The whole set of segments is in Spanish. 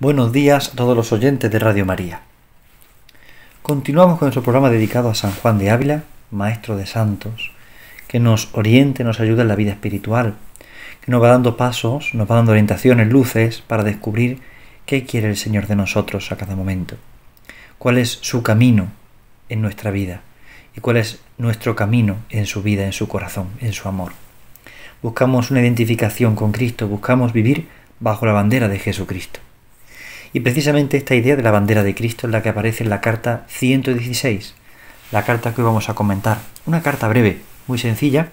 Buenos días a todos los oyentes de Radio María. Continuamos con nuestro programa dedicado a San Juan de Ávila, maestro de santos, que nos oriente, nos ayuda en la vida espiritual, que nos va dando pasos, nos va dando orientaciones, luces para descubrir qué quiere el Señor de nosotros a cada momento, cuál es su camino en nuestra vida y cuál es nuestro camino en su vida, en su corazón, en su amor. Buscamos una identificación con Cristo, buscamos vivir bajo la bandera de Jesucristo. Y precisamente esta idea de la bandera de Cristo es la que aparece en la carta 116, la carta que hoy vamos a comentar. Una carta breve, muy sencilla,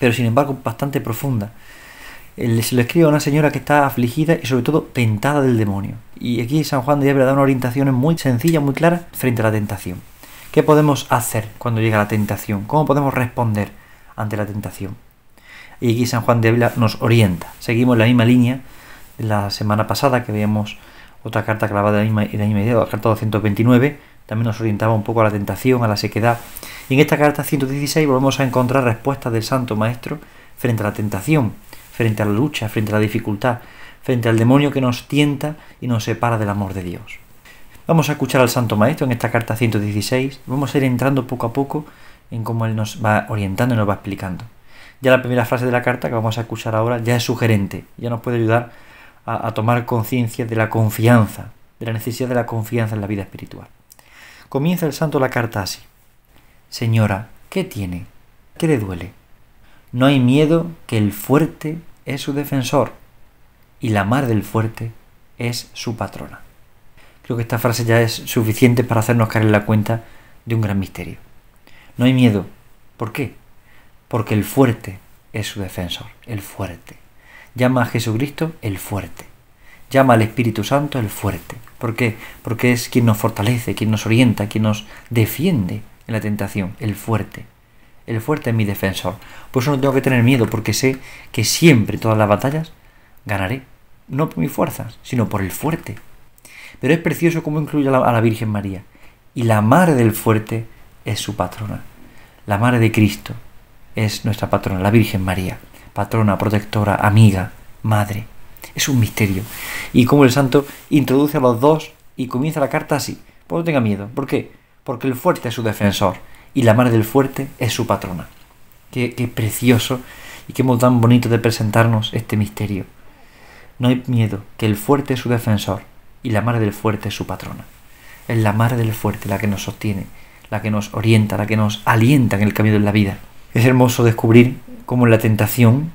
pero sin embargo bastante profunda. Se lo escribe a una señora que está afligida y sobre todo tentada del demonio. Y aquí San Juan de Ávila da una orientación muy sencilla, muy clara frente a la tentación. ¿Qué podemos hacer cuando llega la tentación? ¿Cómo podemos responder ante la tentación? Y aquí San Juan de Ávila nos orienta. Seguimos la misma línea de la semana pasada que veíamos otra carta clavada en de la la idea, la carta 229, también nos orientaba un poco a la tentación, a la sequedad. Y en esta carta 116 volvemos a encontrar respuestas del Santo Maestro frente a la tentación, frente a la lucha, frente a la dificultad, frente al demonio que nos tienta y nos separa del amor de Dios. Vamos a escuchar al Santo Maestro en esta carta 116, vamos a ir entrando poco a poco en cómo Él nos va orientando y nos va explicando. Ya la primera frase de la carta que vamos a escuchar ahora ya es sugerente, ya nos puede ayudar a, tomar conciencia de la confianza, de la necesidad de la confianza en la vida espiritual. Comienza el santo la carta así. Señora, ¿qué tiene? ¿Qué le duele? No hay miedo que el fuerte es su defensor y la mar del fuerte es su patrona. Creo que esta frase ya es suficiente para hacernos caer en la cuenta de un gran misterio. No hay miedo. ¿Por qué? Porque el fuerte es su defensor, el fuerte, Llama a Jesucristo el fuerte. Llama al Espíritu Santo el fuerte. ¿Por qué? Porque es quien nos fortalece, quien nos orienta, quien nos defiende en la tentación, el fuerte. El fuerte es mi defensor. Por eso no tengo que tener miedo, porque sé que siempre todas las batallas ganaré. No por mis fuerzas, sino por el fuerte. Pero es precioso cómo incluye a la, a la Virgen María. Y la madre del fuerte es su patrona. La madre de Cristo es nuestra patrona, la Virgen María patrona, protectora, amiga, madre. Es un misterio. Y como el santo introduce a los dos y comienza la carta así. Pues no tenga miedo. ¿Por qué? Porque el fuerte es su defensor y la madre del fuerte es su patrona. Qué, precioso y qué modo tan bonito de presentarnos este misterio. No hay miedo, que el fuerte es su defensor y la madre del fuerte es su patrona. Es la madre del fuerte la que nos sostiene, la que nos orienta, la que nos alienta en el camino de la vida. Es hermoso descubrir como la tentación,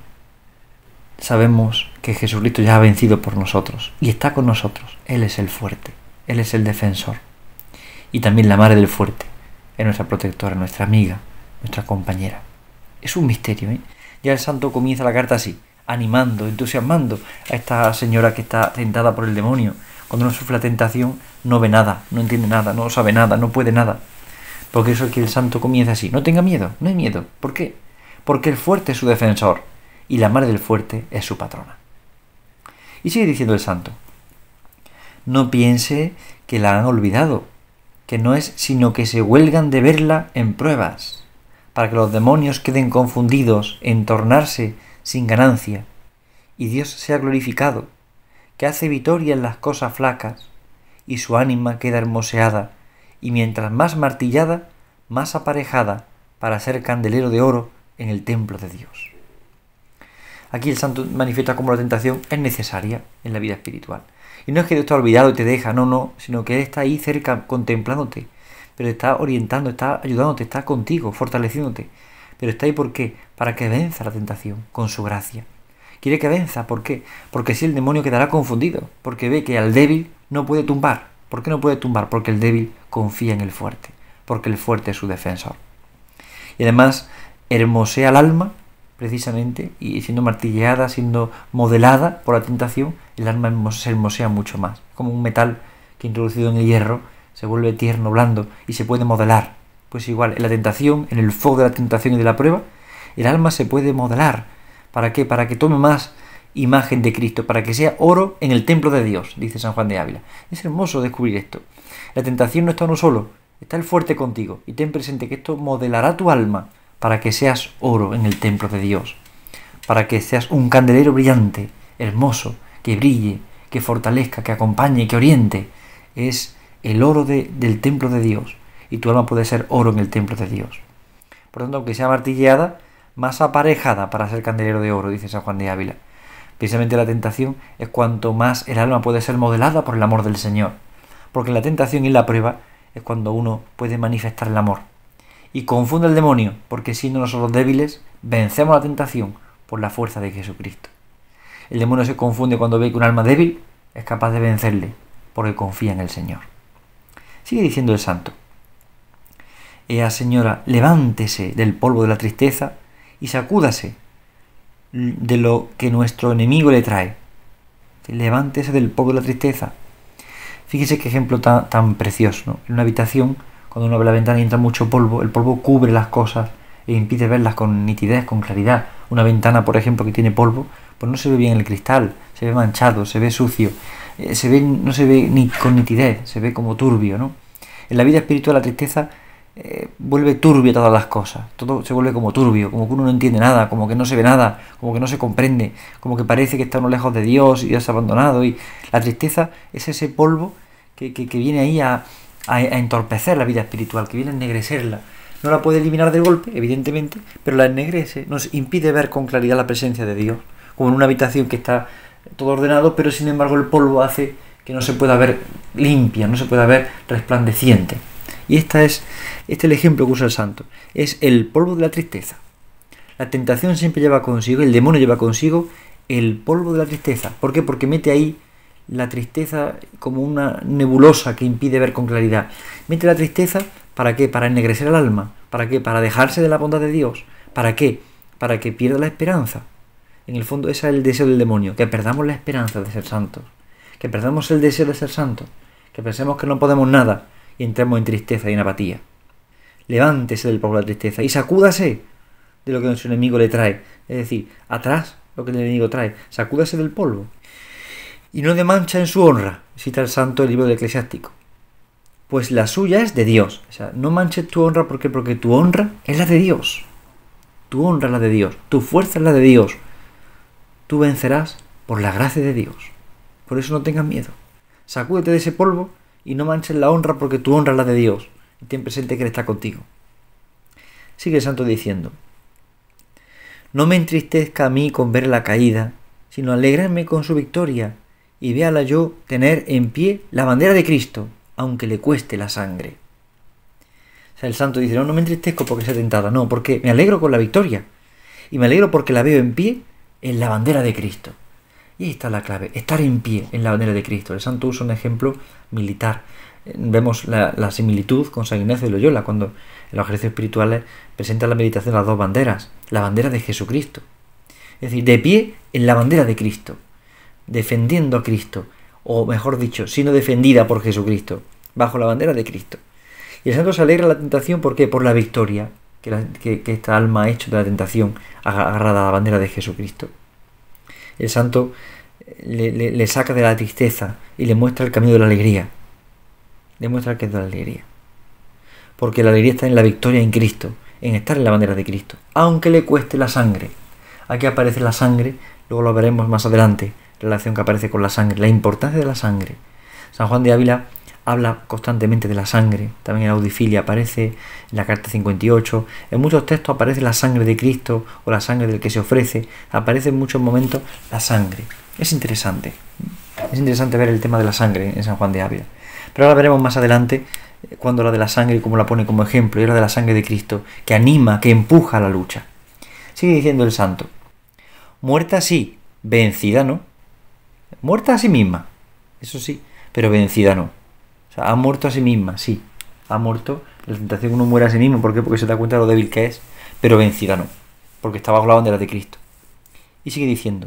sabemos que Jesucristo ya ha vencido por nosotros y está con nosotros. Él es el fuerte, Él es el defensor. Y también la madre del fuerte es nuestra protectora, nuestra amiga, nuestra compañera. Es un misterio, ¿eh? Ya el santo comienza la carta así, animando, entusiasmando a esta señora que está tentada por el demonio. Cuando no sufre la tentación, no ve nada, no entiende nada, no sabe nada, no puede nada. Porque eso es que el santo comienza así. No tenga miedo, no hay miedo. ¿Por qué? porque el fuerte es su defensor y la madre del fuerte es su patrona. Y sigue diciendo el santo, no piense que la han olvidado, que no es sino que se huelgan de verla en pruebas, para que los demonios queden confundidos, en tornarse sin ganancia, y Dios sea glorificado, que hace vitoria en las cosas flacas, y su ánima queda hermoseada, y mientras más martillada, más aparejada, para ser candelero de oro en el templo de Dios. Aquí el santo manifiesta cómo la tentación es necesaria en la vida espiritual. Y no es que Dios te ha olvidado y te deja, no, no, sino que Él está ahí cerca contemplándote, pero está orientando, está ayudándote, está contigo, fortaleciéndote. Pero está ahí ¿por qué? Para que venza la tentación con su gracia. Quiere que venza, ¿por qué? Porque si el demonio quedará confundido, porque ve que al débil no puede tumbar. ¿Por qué no puede tumbar? Porque el débil confía en el fuerte, porque el fuerte es su defensor. Y además hermosea el alma, precisamente, y siendo martilleada, siendo modelada por la tentación, el alma se hermosea mucho más. Como un metal que introducido en el hierro se vuelve tierno, blando y se puede modelar. Pues igual, en la tentación, en el fuego de la tentación y de la prueba, el alma se puede modelar. ¿Para qué? Para que tome más imagen de Cristo, para que sea oro en el templo de Dios, dice San Juan de Ávila. Es hermoso descubrir esto. La tentación no está uno solo, está el fuerte contigo. Y ten presente que esto modelará tu alma para que seas oro en el templo de Dios, para que seas un candelero brillante, hermoso, que brille, que fortalezca, que acompañe, que oriente. Es el oro del templo de Dios y tu alma puede ser oro en el templo de Dios. Por tanto, aunque sea martilleada, más aparejada para ser candelero de oro, dice San Juan de Ávila. Precisamente la tentación es cuanto más el alma puede ser modelada por el amor del Señor. Porque la tentación y la prueba es cuando uno puede manifestar el amor y confunde al demonio, porque siendo nosotros débiles, vencemos la tentación por la fuerza de Jesucristo. El demonio se confunde cuando ve que un alma débil es capaz de vencerle, porque confía en el Señor. Sigue diciendo el santo. Ea señora, levántese del polvo de la tristeza y sacúdase de lo que nuestro enemigo le trae. Levántese del polvo de la tristeza. Fíjese qué ejemplo tan, tan precioso. En una habitación cuando uno abre la ventana y entra mucho polvo, el polvo cubre las cosas e impide verlas con nitidez, con claridad. Una ventana, por ejemplo, que tiene polvo, pues no se ve bien el cristal, se ve manchado, se ve sucio, eh, se ve, no se ve ni con nitidez, se ve como turbio, ¿no? En la vida espiritual la tristeza eh, vuelve turbio todas las cosas, todo se vuelve como turbio, como que uno no entiende nada, como que no se ve nada, como que no se comprende, como que parece que está uno lejos de Dios y ya abandonado. Y la tristeza es ese polvo que viene ahí a, a, entorpecer la vida espiritual, que viene a ennegrecerla. No la puede eliminar de golpe, evidentemente, pero la ennegrece, nos impide ver con claridad la presencia de Dios, como en una habitación que está todo ordenado, pero sin embargo el polvo hace que no se pueda ver limpia, no se pueda ver resplandeciente. Y esta es, este es el ejemplo que usa el santo, es el polvo de la tristeza. La tentación siempre lleva consigo, el demonio lleva consigo el polvo de la tristeza. ¿Por qué? Porque mete ahí la tristeza como una nebulosa que impide ver con claridad. Mientras la tristeza, ¿para qué? Para ennegrecer el alma. ¿Para qué? Para dejarse de la bondad de Dios. ¿Para qué? Para que pierda la esperanza. En el fondo ese es el deseo del demonio, que perdamos la esperanza de ser santos, que perdamos el deseo de ser santos, que pensemos que no podemos nada y entremos en tristeza y en apatía. Levántese del polvo la tristeza y sacúdase de lo que su enemigo le trae. Es decir, atrás lo que el enemigo trae. Sacúdase del polvo y no de mancha en su honra, cita el santo el libro del eclesiástico. Pues la suya es de Dios. O sea, no manches tu honra porque, porque tu honra es la de Dios. Tu honra es la de Dios, tu fuerza es la de Dios. Tú vencerás por la gracia de Dios. Por eso no tengas miedo. Sacúdete de ese polvo y no manches la honra porque tu honra es la de Dios. Y ten presente que Él está contigo. Sigue el santo diciendo, no me entristezca a mí con ver la caída, sino alegrarme con su victoria y véala yo tener en pie la bandera de Cristo, aunque le cueste la sangre. O sea, el santo dice, no, no me entristezco porque sea tentada, no, porque me alegro con la victoria. Y me alegro porque la veo en pie en la bandera de Cristo. Y ahí está la clave, estar en pie en la bandera de Cristo. El santo usa un ejemplo militar. Eh, vemos la, similitud con San Ignacio de Loyola cuando en los ejercicios espirituales presenta la meditación las dos banderas, la bandera de Jesucristo. Es decir, de pie en la bandera de Cristo defendiendo a Cristo, o mejor dicho, sino defendida por Jesucristo, bajo la bandera de Cristo. Y el santo se alegra de la tentación, ¿por qué? Por la victoria que, esta alma ha hecho de la tentación agarrada a la bandera de Jesucristo. El santo eh, le, saca de la tristeza y le muestra el camino de la alegría. Le muestra que es de la alegría. Porque la alegría está en la victoria en Cristo, en estar en la bandera de Cristo, aunque le cueste la sangre. Aquí aparece la sangre, luego lo veremos más adelante, relación que aparece con la sangre, la importancia de la sangre. San Juan de Ávila habla constantemente de la sangre, también en Audifilia aparece, en la carta 58, en muchos textos aparece la sangre de Cristo o la sangre del que se ofrece, aparece en muchos momentos la sangre. Es interesante, es interesante ver el tema de la sangre en San Juan de Ávila. Pero ahora veremos más adelante eh, cuando la de la sangre, como la pone como ejemplo, y la de la sangre de Cristo, que anima, que empuja a la lucha. Sigue diciendo el santo, muerta sí, vencida no Muerta a sí misma, eso sí, pero vencida no. O sea, ha muerto a sí misma, sí. Ha muerto. La tentación que uno muera a sí mismo, ¿por qué? Porque se da cuenta de lo débil que es, pero vencida no. Porque está bajo la bandera de Cristo. Y sigue diciendo,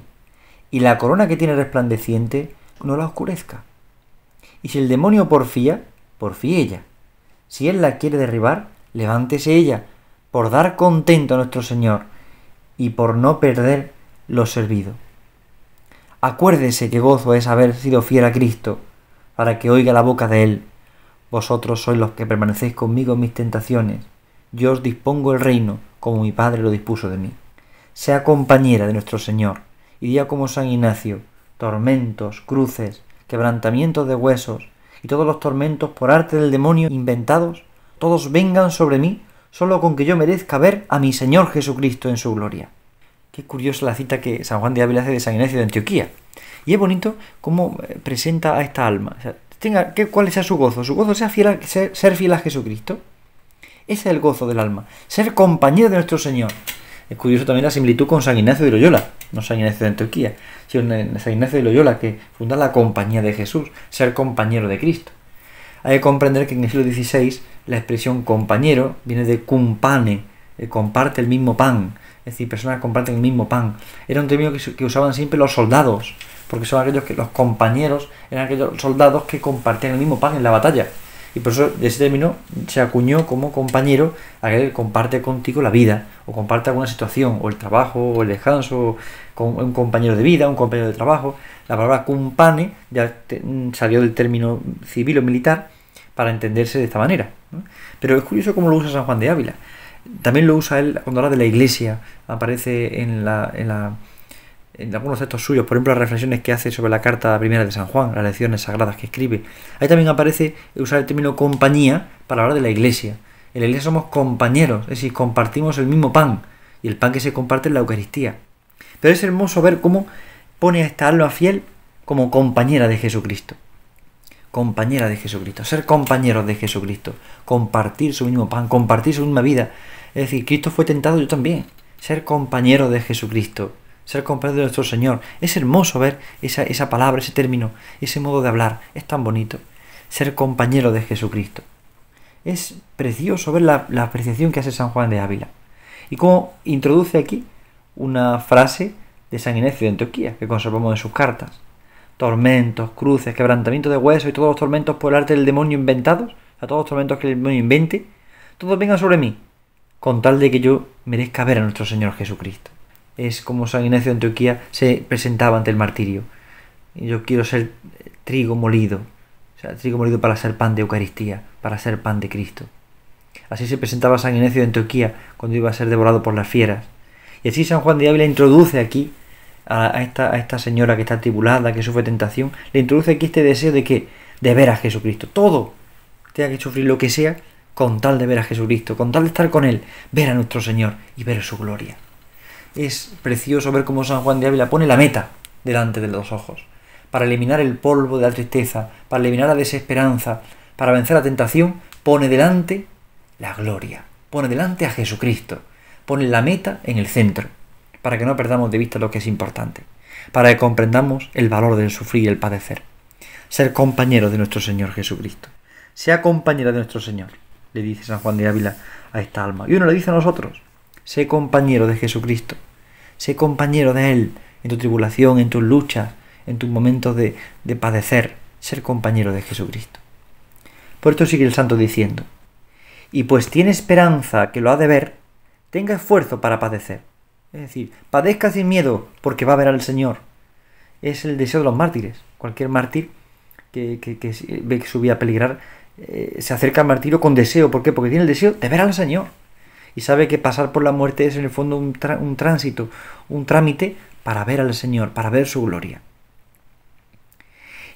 y la corona que tiene resplandeciente no la oscurezca. Y si el demonio porfía, porfía ella. Si él la quiere derribar, levántese ella, por dar contento a nuestro Señor y por no perder lo servido. Acuérdese que gozo es haber sido fiel a Cristo, para que oiga la boca de Él. Vosotros sois los que permanecéis conmigo en mis tentaciones. Yo os dispongo el reino, como mi Padre lo dispuso de mí. Sea compañera de nuestro Señor, y día como San Ignacio, tormentos, cruces, quebrantamientos de huesos, y todos los tormentos por arte del demonio inventados, todos vengan sobre mí, solo con que yo merezca ver a mi Señor Jesucristo en su gloria. Es curiosa la cita que San Juan de Ávila hace de San Ignacio de Antioquía. Y es bonito cómo eh, presenta a esta alma. tenga, qué ¿Cuál sea su gozo? Su gozo sea ser, fiel a Jesucristo. Ese es el gozo del alma. Ser compañero de nuestro Señor. Es curioso también la similitud con San Ignacio de Loyola. No San Ignacio de Antioquía, sino San Ignacio de Loyola que funda la compañía de Jesús. Ser compañero de Cristo. Hay que comprender que en el siglo XVI la expresión compañero viene de cumpane. Eh, comparte el mismo pan es decir, personas que comparten el mismo pan. Era un término que, usaban siempre los soldados, porque son aquellos que los compañeros eran aquellos soldados que compartían el mismo pan en la batalla. Y por eso ese término se acuñó como compañero aquel que comparte contigo la vida, o comparte alguna situación, o el trabajo, o el descanso, con un compañero de vida, un compañero de trabajo. La palabra cumpane ya mm, salió del término civil o militar para entenderse de esta manera. Pero es curioso cómo lo usa San Juan de Ávila. También lo usa él cuando habla de la iglesia, aparece en, la, en, la, en algunos textos suyos, por ejemplo, las reflexiones que hace sobre la carta primera de San Juan, las lecciones sagradas que escribe. Ahí también aparece usar el término compañía para hablar de la iglesia. En la iglesia somos compañeros, es decir, compartimos el mismo pan, y el pan que se comparte es la Eucaristía. Pero es hermoso ver cómo pone a esta alma fiel como compañera de Jesucristo compañera de Jesucristo, ser compañero de Jesucristo, compartir su mismo pan, compartir su misma vida. Es decir, Cristo fue tentado yo también. Ser compañero de Jesucristo, ser compañero de nuestro Señor. Es hermoso ver esa, palabra, ese término, ese modo de hablar. Es tan bonito. Ser compañero de Jesucristo. Es precioso ver la, apreciación que hace San Juan de Ávila. Y cómo introduce aquí una frase de San Inés de Antioquía, que conservamos en sus cartas tormentos, cruces, quebrantamiento de huesos y todos los tormentos por el arte del demonio inventados, a todos los tormentos que el demonio invente, todos vengan sobre mí, con tal de que yo merezca ver a nuestro Señor Jesucristo. Es como San Ignacio de Antioquía se presentaba ante el martirio. Yo quiero ser trigo molido, o sea, trigo molido para ser pan de Eucaristía, para ser pan de Cristo. Así se presentaba San Ignacio de Antioquía cuando iba a ser devorado por las fieras. Y así San Juan de Ávila introduce aquí a, esta, a esta señora que está atribulada, que sufre tentación, le introduce aquí este deseo de que, de ver a Jesucristo, todo, tenga que sufrir lo que sea, con tal de ver a Jesucristo, con tal de estar con Él, ver a nuestro Señor y ver su gloria. Es precioso ver cómo San Juan de Ávila pone la meta delante de los ojos, para eliminar el polvo de la tristeza, para eliminar la desesperanza, para vencer la tentación, pone delante la gloria, pone delante a Jesucristo, pone la meta en el centro para que no perdamos de vista lo que es importante, para que comprendamos el valor del sufrir y el padecer. Ser compañero de nuestro Señor Jesucristo. Sea compañero de nuestro Señor, le dice San Juan de Ávila a esta alma. Y uno le dice a nosotros, sé compañero de Jesucristo, sé compañero de Él en tu tribulación, en tus luchas, en tus momentos de, de padecer, ser compañero de Jesucristo. Por esto sigue el santo diciendo, y pues tiene esperanza que lo ha de ver, tenga esfuerzo para padecer es decir, padezca sin miedo porque va a ver al Señor. Es el deseo de los mártires. Cualquier mártir que, que, ve que su vida peligrar eh, se acerca al martirio con deseo. ¿Por qué? Porque tiene el deseo de ver al Señor. Y sabe que pasar por la muerte es en el fondo un, un tránsito, un trámite para ver al Señor, para ver su gloria.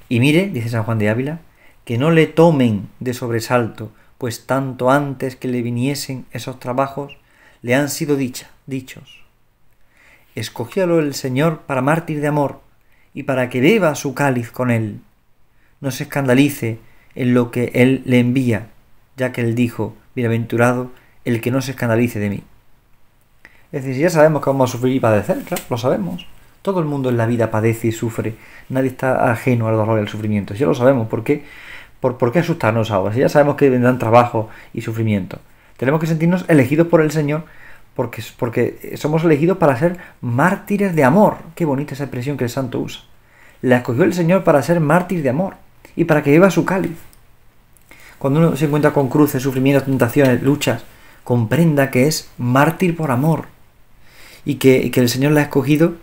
Y mire, dice San Juan de Ávila, que no le tomen de sobresalto, pues tanto antes que le viniesen esos trabajos, le han sido dicha, dichos escogiólo el Señor para mártir de amor y para que beba su cáliz con él. No se escandalice en lo que él le envía, ya que él dijo, bienaventurado el que no se escandalice de mí. Es decir, ya sabemos que vamos a sufrir y padecer, lo sabemos. Todo el mundo en la vida padece y sufre. Nadie está ajeno al dolor y al sufrimiento. Ya lo sabemos. ¿Por qué, por, por qué asustarnos ahora? ya sabemos que vendrán trabajo y sufrimiento. Tenemos que sentirnos elegidos por el Señor porque, somos elegidos para ser mártires de amor. Qué bonita esa expresión que el santo usa. La escogió el Señor para ser mártir de amor y para que viva su cáliz. Cuando uno se encuentra con cruces, sufrimientos, tentaciones, luchas, comprenda que es mártir por amor y que, y que el Señor la ha escogido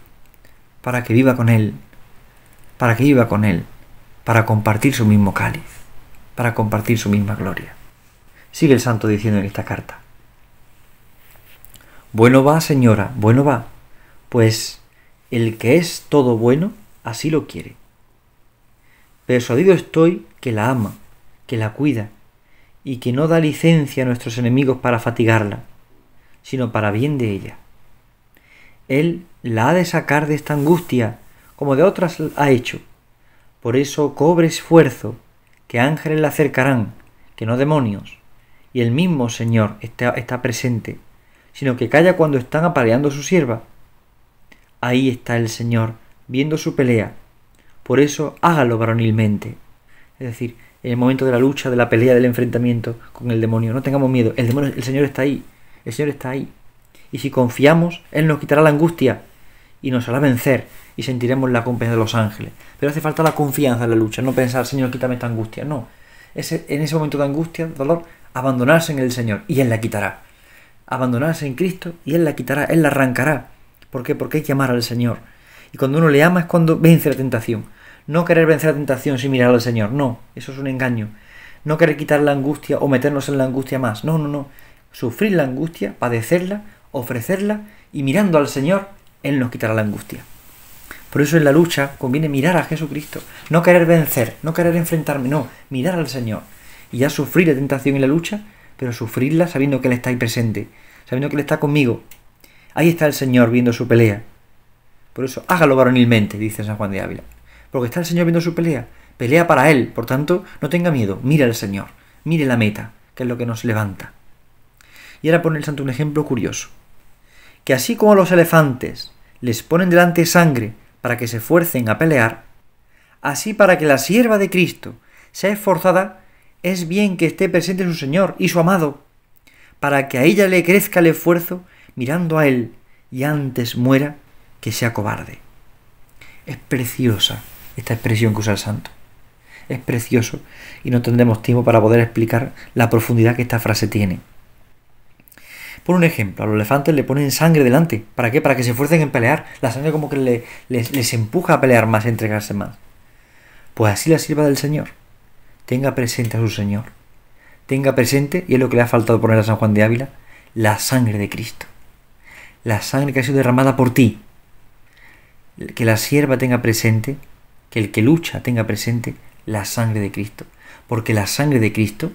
para que viva con Él, para que viva con Él, para compartir su mismo cáliz, para compartir su misma gloria. Sigue el santo diciendo en esta carta. Bueno va, señora, bueno va, pues el que es todo bueno, así lo quiere. Persuadido estoy que la ama, que la cuida, y que no da licencia a nuestros enemigos para fatigarla, sino para bien de ella. Él la ha de sacar de esta angustia, como de otras ha hecho. Por eso cobre esfuerzo, que ángeles la acercarán, que no demonios, y el mismo Señor está, está presente sino que calla cuando están apareando su sierva. Ahí está el Señor, viendo su pelea. Por eso hágalo varonilmente. Es decir, en el momento de la lucha, de la pelea, del enfrentamiento con el demonio, no tengamos miedo. El, el Señor está ahí. El Señor está ahí. Y si confiamos, Él nos quitará la angustia y nos hará vencer y sentiremos la compensa de los ángeles. Pero hace falta la confianza en la lucha, no pensar, Señor, quítame esta angustia. No. en ese momento de angustia, dolor, abandonarse en el Señor y Él la quitará abandonarse en Cristo y Él la quitará, Él la arrancará. ¿Por qué? Porque hay que amar al Señor. Y cuando uno le ama es cuando vence la tentación. No querer vencer la tentación sin mirar al Señor, no, eso es un engaño. No querer quitar la angustia o meternos en la angustia más, no, no, no. Sufrir la angustia, padecerla, ofrecerla y mirando al Señor, Él nos quitará la angustia. Por eso en la lucha conviene mirar a Jesucristo, no querer vencer, no querer enfrentarme, no, mirar al Señor. Y ya sufrir la tentación y la lucha pero sufrirla sabiendo que Él está ahí presente, sabiendo que Él está conmigo. Ahí está el Señor viendo su pelea. Por eso, hágalo varonilmente, dice San Juan de Ávila. Porque está el Señor viendo su pelea. Pelea para Él, por tanto, no tenga miedo. Mire al Señor, mire la meta, que es lo que nos levanta. Y ahora pone el santo un ejemplo curioso. Que así como los elefantes les ponen delante sangre para que se esfuercen a pelear, así para que la sierva de Cristo sea esforzada es bien que esté presente su Señor y su amado, para que a ella le crezca el esfuerzo mirando a Él y antes muera que sea cobarde. Es preciosa esta expresión que usa el santo. Es precioso y no tendremos tiempo para poder explicar la profundidad que esta frase tiene. Por un ejemplo, a los elefantes le ponen sangre delante. ¿Para qué? Para que se esfuercen en pelear. La sangre como que les, les empuja a pelear más, a entregarse más. Pues así la sirva del Señor tenga presente a su Señor, tenga presente, y es lo que le ha faltado poner a San Juan de Ávila, la sangre de Cristo, la sangre que ha sido derramada por ti, que la sierva tenga presente, que el que lucha tenga presente la sangre de Cristo, porque la sangre de Cristo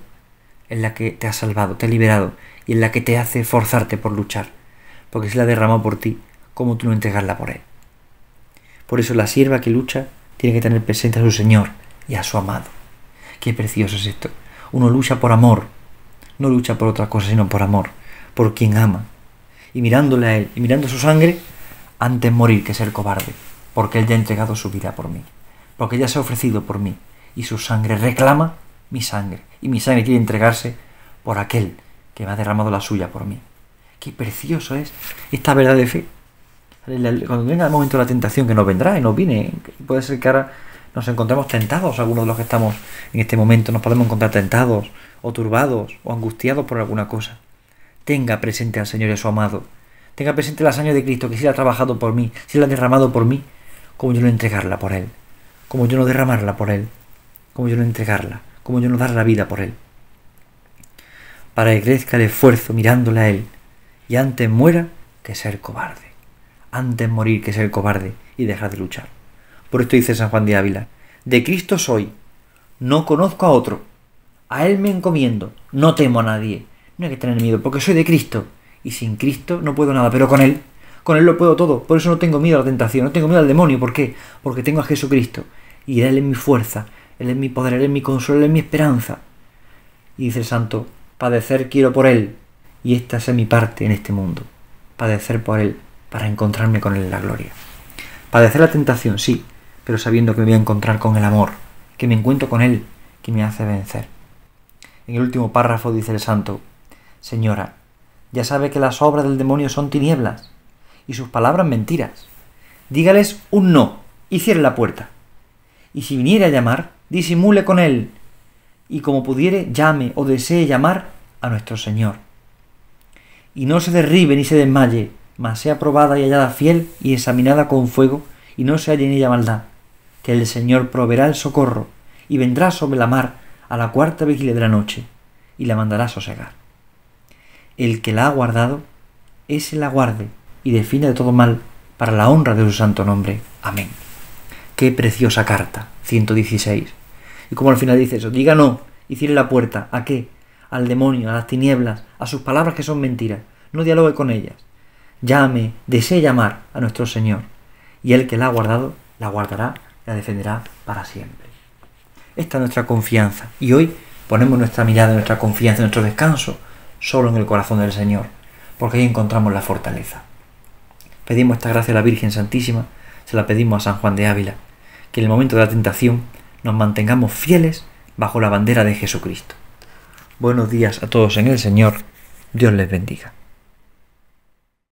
es la que te ha salvado, te ha liberado y es la que te hace forzarte por luchar, porque se la derramó por ti, como tú no entregarla por él. Por eso la sierva que lucha tiene que tener presente a su Señor y a su amado. Qué precioso es esto. Uno lucha por amor. No lucha por otra cosa, sino por amor. Por quien ama. Y mirándole a él, y mirando su sangre, antes morir que ser cobarde. Porque él ya ha entregado su vida por mí. Porque ya se ha ofrecido por mí. Y su sangre reclama mi sangre. Y mi sangre quiere entregarse por aquel que me ha derramado la suya por mí. Qué precioso es esta verdad de fe. Cuando venga el momento de la tentación que nos vendrá y nos viene, puede ser que ahora nos encontramos tentados, algunos de los que estamos en este momento, nos podemos encontrar tentados, o turbados, o angustiados por alguna cosa. Tenga presente al Señor y a su amado. Tenga presente la sangre de Cristo, que si la ha trabajado por mí, si la ha derramado por mí, como yo no entregarla por Él, como yo no derramarla por Él, como yo no entregarla, como yo no dar la vida por Él. Para que crezca el esfuerzo mirándole a Él, y antes muera que ser cobarde, antes morir que ser cobarde y dejar de luchar. Por esto dice San Juan de Ávila, de Cristo soy, no conozco a otro, a Él me encomiendo, no temo a nadie, no hay que tener miedo, porque soy de Cristo, y sin Cristo no puedo nada, pero con Él, con Él lo puedo todo, por eso no tengo miedo a la tentación, no tengo miedo al demonio, ¿por qué? Porque tengo a Jesucristo, y Él es mi fuerza, Él es mi poder, Él es mi consuelo, Él es mi esperanza. Y dice el santo, padecer quiero por Él, y esta es mi parte en este mundo, padecer por Él, para encontrarme con Él en la gloria. Padecer la tentación, sí, pero sabiendo que me voy a encontrar con el amor, que me encuentro con él, que me hace vencer. En el último párrafo dice el santo, Señora, ya sabe que las obras del demonio son tinieblas y sus palabras mentiras. Dígales un no y cierre la puerta. Y si viniera a llamar, disimule con él y como pudiere llame o desee llamar a nuestro Señor. Y no se derribe ni se desmaye, mas sea probada y hallada fiel y examinada con fuego y no se halle en ella maldad que el Señor proveerá el socorro y vendrá sobre la mar a la cuarta vigilia de la noche y la mandará sosegar. El que la ha guardado, ese la guarde y defina de todo mal para la honra de su santo nombre. Amén. Qué preciosa carta, 116. Y como al final dice eso, diga no y cierre la puerta. ¿A qué? Al demonio, a las tinieblas, a sus palabras que son mentiras. No dialogue con ellas. Llame, desee llamar a nuestro Señor. Y el que la ha guardado, la guardará la defenderá para siempre. Esta es nuestra confianza y hoy ponemos nuestra mirada, nuestra confianza, nuestro descanso solo en el corazón del Señor, porque ahí encontramos la fortaleza. Pedimos esta gracia a la Virgen Santísima, se la pedimos a San Juan de Ávila, que en el momento de la tentación nos mantengamos fieles bajo la bandera de Jesucristo. Buenos días a todos en el Señor, Dios les bendiga.